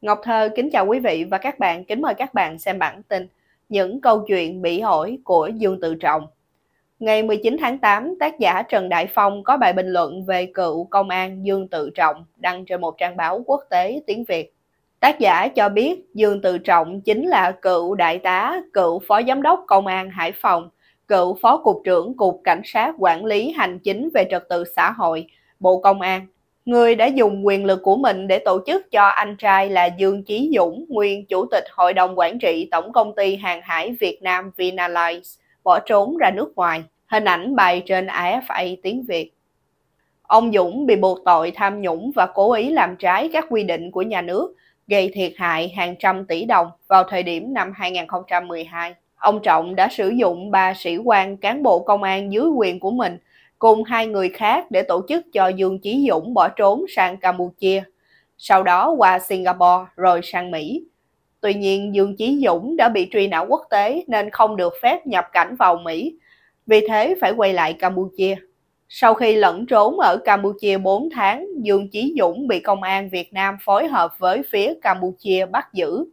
Ngọc Thơ kính chào quý vị và các bạn, kính mời các bạn xem bản tin Những câu chuyện bị hỏi của Dương Tự Trọng. Ngày 19 tháng 8, tác giả Trần Đại Phong có bài bình luận về cựu công an Dương Tự Trọng đăng trên một trang báo quốc tế tiếng Việt. Tác giả cho biết Dương Tự Trọng chính là cựu đại tá, cựu phó giám đốc công an Hải Phòng, cựu phó cục trưởng Cục Cảnh sát Quản lý Hành chính về Trật tự xã hội, Bộ Công an – người đã dùng quyền lực của mình để tổ chức cho anh trai là Dương Chí Dũng, nguyên chủ tịch hội đồng quản trị tổng công ty hàng hải Việt Nam Vinalize bỏ trốn ra nước ngoài. Hình ảnh bài trên AFA tiếng Việt. Ông Dũng bị buộc tội tham nhũng và cố ý làm trái các quy định của nhà nước, gây thiệt hại hàng trăm tỷ đồng vào thời điểm năm 2012. Ông Trọng đã sử dụng ba sĩ quan cán bộ công an dưới quyền của mình – cùng hai người khác để tổ chức cho Dương Chí Dũng bỏ trốn sang Campuchia, sau đó qua Singapore rồi sang Mỹ. Tuy nhiên, Dương Chí Dũng đã bị truy nã quốc tế nên không được phép nhập cảnh vào Mỹ, vì thế phải quay lại Campuchia. Sau khi lẫn trốn ở Campuchia 4 tháng, Dương Chí Dũng bị công an Việt Nam phối hợp với phía Campuchia bắt giữ.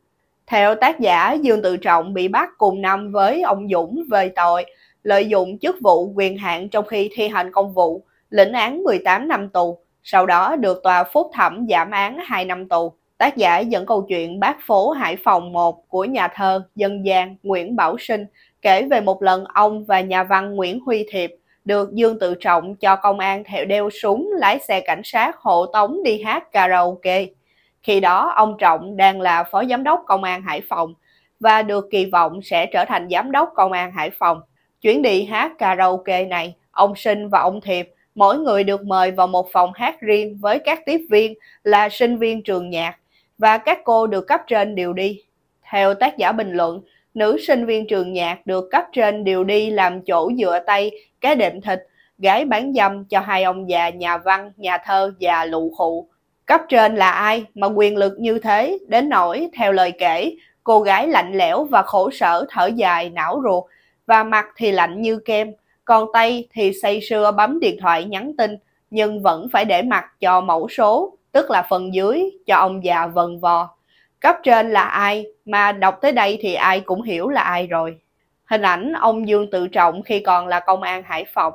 Theo tác giả, Dương Tự Trọng bị bắt cùng năm với ông Dũng về tội lợi dụng chức vụ quyền hạn trong khi thi hành công vụ, lĩnh án 18 năm tù, sau đó được tòa phúc thẩm giảm án 2 năm tù. Tác giả dẫn câu chuyện Bác phố Hải Phòng 1 của nhà thơ dân gian Nguyễn Bảo Sinh kể về một lần ông và nhà văn Nguyễn Huy Thiệp được Dương Tự Trọng cho công an thẹo đeo súng lái xe cảnh sát hộ tống đi hát karaoke. Khi đó, ông Trọng đang là phó giám đốc công an Hải Phòng và được kỳ vọng sẽ trở thành giám đốc công an Hải Phòng Chuyến đi hát karaoke này, ông Sinh và ông Thiệp mỗi người được mời vào một phòng hát riêng với các tiếp viên là sinh viên trường nhạc và các cô được cấp trên điều đi. Theo tác giả bình luận, nữ sinh viên trường nhạc được cấp trên điều đi làm chỗ dựa tay, cái đệm thịt, gái bán dâm cho hai ông già nhà văn, nhà thơ và lụ khụ. Cấp trên là ai mà quyền lực như thế, đến nỗi, theo lời kể, cô gái lạnh lẽo và khổ sở thở dài não ruột và mặt thì lạnh như kem, còn tay thì say sưa bấm điện thoại nhắn tin nhưng vẫn phải để mặt cho mẫu số, tức là phần dưới cho ông già vần vò. Cấp trên là ai mà đọc tới đây thì ai cũng hiểu là ai rồi. Hình ảnh ông Dương Tự Trọng khi còn là công an Hải Phòng.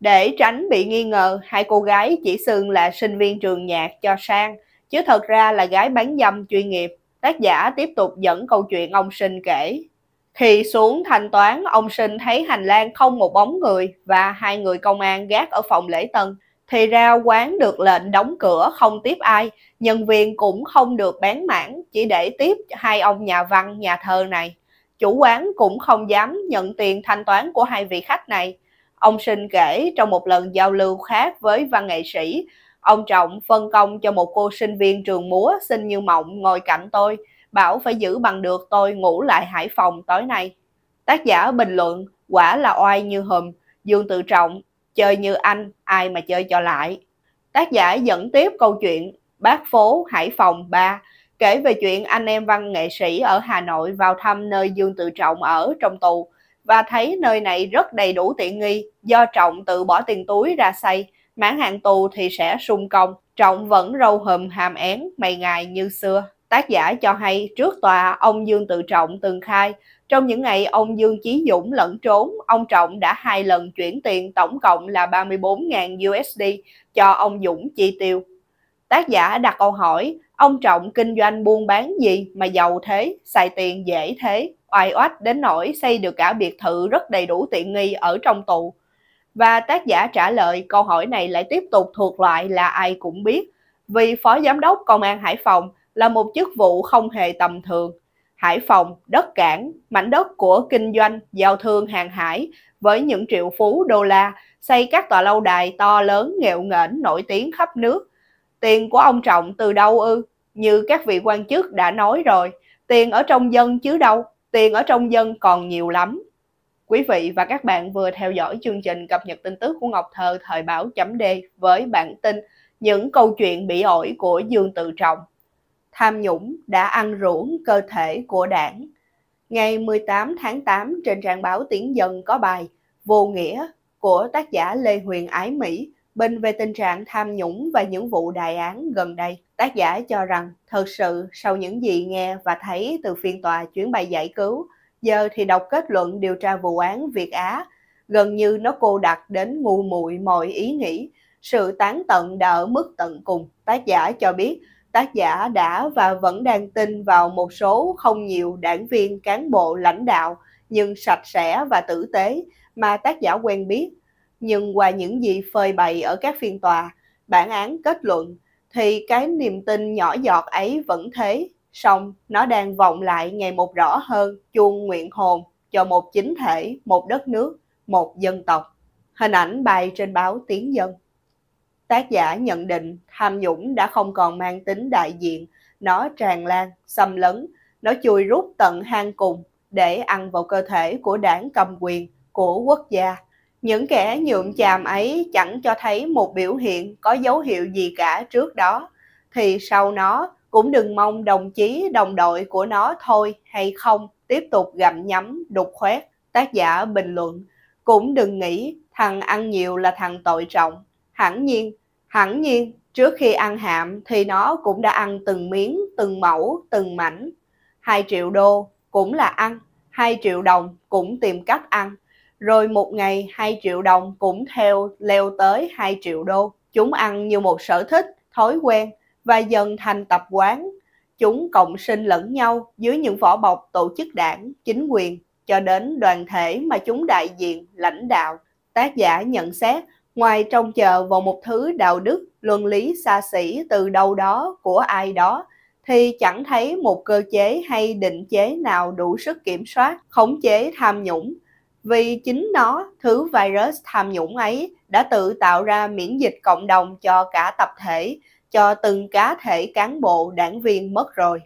Để tránh bị nghi ngờ, hai cô gái chỉ xưng là sinh viên trường nhạc cho sang, chứ thật ra là gái bán dâm chuyên nghiệp. Tác giả tiếp tục dẫn câu chuyện ông sinh kể. Khi xuống thanh toán, ông Sinh thấy hành lang không một bóng người và hai người công an gác ở phòng lễ tân. Thì ra quán được lệnh đóng cửa không tiếp ai, nhân viên cũng không được bán mãn, chỉ để tiếp hai ông nhà văn, nhà thơ này. Chủ quán cũng không dám nhận tiền thanh toán của hai vị khách này. Ông Sinh kể trong một lần giao lưu khác với văn nghệ sĩ, ông Trọng phân công cho một cô sinh viên trường múa xinh như mộng ngồi cạnh tôi – Bảo phải giữ bằng được tôi ngủ lại Hải Phòng tối nay. Tác giả bình luận, quả là oai như hùm, Dương Tự Trọng, chơi như anh, ai mà chơi cho lại. Tác giả dẫn tiếp câu chuyện Bác Phố Hải Phòng 3, kể về chuyện anh em văn nghệ sĩ ở Hà Nội vào thăm nơi Dương Tự Trọng ở trong tù và thấy nơi này rất đầy đủ tiện nghi do Trọng tự bỏ tiền túi ra xây, mãn hạn tù thì sẽ sung công. Trọng vẫn râu hùm hàm én mày ngày như xưa. Tác giả cho hay trước tòa, ông Dương Tự Trọng từng khai, trong những ngày ông Dương Chí Dũng lẫn trốn, ông Trọng đã hai lần chuyển tiền tổng cộng là 34.000 USD cho ông Dũng chi tiêu. Tác giả đặt câu hỏi, ông Trọng kinh doanh buôn bán gì mà giàu thế, xài tiền dễ thế, oai oách đến nỗi xây được cả biệt thự rất đầy đủ tiện nghi ở trong tù. Và tác giả trả lời câu hỏi này lại tiếp tục thuộc loại là ai cũng biết, vì Phó Giám đốc Công an Hải Phòng là một chức vụ không hề tầm thường. Hải phòng, đất cảng, mảnh đất của kinh doanh, giao thương hàng hải với những triệu phú đô la, xây các tòa lâu đài to lớn nghệu nghển nổi tiếng khắp nước. Tiền của ông Trọng từ đâu ư? Như các vị quan chức đã nói rồi, tiền ở trong dân chứ đâu, tiền ở trong dân còn nhiều lắm. Quý vị và các bạn vừa theo dõi chương trình cập nhật tin tức của Ngọc Thơ thời báo chấm D với bản tin những câu chuyện bị ổi của Dương Tự Trọng tham nhũng đã ăn ruỗng cơ thể của đảng. Ngày 18 tháng 8 trên trang báo Tiếng Dân có bài Vô nghĩa của tác giả Lê Huyền Ái Mỹ bên về tình trạng tham nhũng và những vụ đại án gần đây. Tác giả cho rằng thật sự sau những gì nghe và thấy từ phiên tòa chuyến bay giải cứu, giờ thì đọc kết luận điều tra vụ án Việt Á gần như nó cô đặc đến ngu muội mọi ý nghĩ, sự tán tận đã ở mức tận cùng. Tác giả cho biết tác giả đã và vẫn đang tin vào một số không nhiều đảng viên cán bộ lãnh đạo nhưng sạch sẽ và tử tế mà tác giả quen biết. Nhưng qua những gì phơi bày ở các phiên tòa, bản án kết luận thì cái niềm tin nhỏ giọt ấy vẫn thế, song nó đang vọng lại ngày một rõ hơn chuông nguyện hồn cho một chính thể, một đất nước, một dân tộc. Hình ảnh bài trên báo Tiếng Dân. Tác giả nhận định tham nhũng đã không còn mang tính đại diện, nó tràn lan, xâm lấn, nó chui rút tận hang cùng để ăn vào cơ thể của đảng cầm quyền, của quốc gia. Những kẻ nhuộm chàm ấy chẳng cho thấy một biểu hiện có dấu hiệu gì cả trước đó, thì sau nó cũng đừng mong đồng chí đồng đội của nó thôi hay không tiếp tục gặm nhắm đục khoét tác giả bình luận cũng đừng nghĩ thằng ăn nhiều là thằng tội trọng hẳn nhiên hẳn nhiên trước khi ăn hạm thì nó cũng đã ăn từng miếng từng mẫu từng mảnh 2 triệu đô cũng là ăn 2 triệu đồng cũng tìm cách ăn rồi một ngày 2 triệu đồng cũng theo leo tới 2 triệu đô chúng ăn như một sở thích thói quen và dần thành tập quán chúng cộng sinh lẫn nhau dưới những vỏ bọc tổ chức đảng chính quyền cho đến đoàn thể mà chúng đại diện lãnh đạo tác giả nhận xét ngoài trông chờ vào một thứ đạo đức, luân lý xa xỉ từ đâu đó của ai đó, thì chẳng thấy một cơ chế hay định chế nào đủ sức kiểm soát, khống chế tham nhũng. Vì chính nó, thứ virus tham nhũng ấy đã tự tạo ra miễn dịch cộng đồng cho cả tập thể, cho từng cá thể cán bộ đảng viên mất rồi.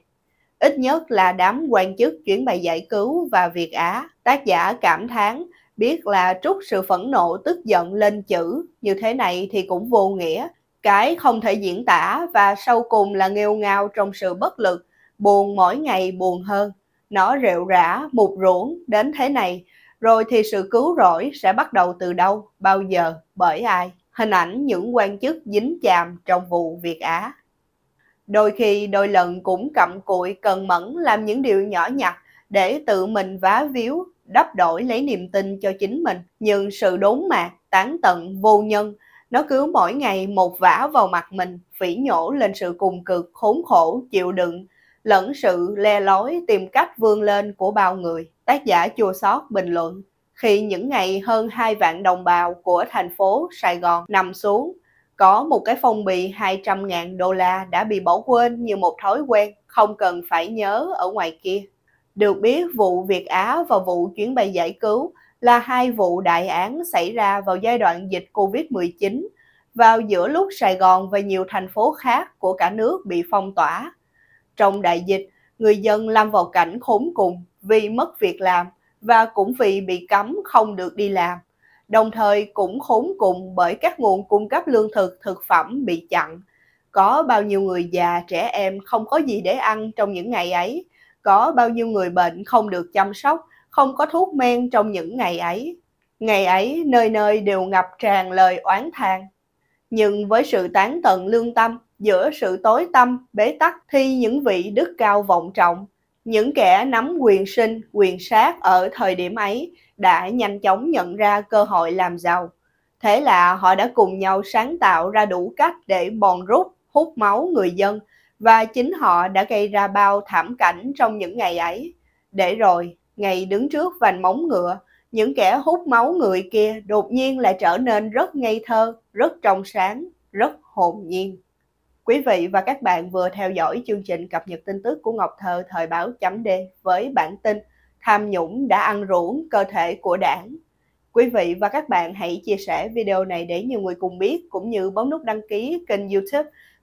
Ít nhất là đám quan chức chuyển bay giải cứu và Việt Á, tác giả cảm thán biết là trút sự phẫn nộ tức giận lên chữ như thế này thì cũng vô nghĩa cái không thể diễn tả và sau cùng là nghêu ngao trong sự bất lực buồn mỗi ngày buồn hơn nó rệu rã mục ruỗng đến thế này rồi thì sự cứu rỗi sẽ bắt đầu từ đâu bao giờ bởi ai hình ảnh những quan chức dính chàm trong vụ việt á đôi khi đôi lần cũng cặm cụi cần mẫn làm những điều nhỏ nhặt để tự mình vá víu đắp đổi lấy niềm tin cho chính mình, nhưng sự đốn mạc, tán tận, vô nhân, nó cứ mỗi ngày một vả vào mặt mình, phỉ nhổ lên sự cùng cực, khốn khổ, chịu đựng, lẫn sự le lói tìm cách vươn lên của bao người, tác giả chua sót bình luận. Khi những ngày hơn hai vạn đồng bào của thành phố Sài Gòn nằm xuống, có một cái phong bì 200.000 đô la đã bị bỏ quên như một thói quen, không cần phải nhớ ở ngoài kia. Được biết, vụ Việt Á và vụ chuyến bay giải cứu là hai vụ đại án xảy ra vào giai đoạn dịch COVID-19, vào giữa lúc Sài Gòn và nhiều thành phố khác của cả nước bị phong tỏa. Trong đại dịch, người dân lâm vào cảnh khốn cùng vì mất việc làm và cũng vì bị cấm không được đi làm, đồng thời cũng khốn cùng bởi các nguồn cung cấp lương thực, thực phẩm bị chặn. Có bao nhiêu người già, trẻ em không có gì để ăn trong những ngày ấy, có bao nhiêu người bệnh không được chăm sóc, không có thuốc men trong những ngày ấy. Ngày ấy nơi nơi đều ngập tràn lời oán than. Nhưng với sự tán tận lương tâm, giữa sự tối tâm, bế tắc thì những vị đức cao vọng trọng, những kẻ nắm quyền sinh, quyền sát ở thời điểm ấy đã nhanh chóng nhận ra cơ hội làm giàu. Thế là họ đã cùng nhau sáng tạo ra đủ cách để bòn rút, hút máu người dân và chính họ đã gây ra bao thảm cảnh trong những ngày ấy. Để rồi, ngày đứng trước vành móng ngựa, những kẻ hút máu người kia đột nhiên lại trở nên rất ngây thơ, rất trong sáng, rất hồn nhiên. Quý vị và các bạn vừa theo dõi chương trình cập nhật tin tức của Ngọc Thơ thời báo chấm D với bản tin Tham nhũng đã ăn ruỗng cơ thể của đảng. Quý vị và các bạn hãy chia sẻ video này để nhiều người cùng biết cũng như bấm nút đăng ký kênh youtube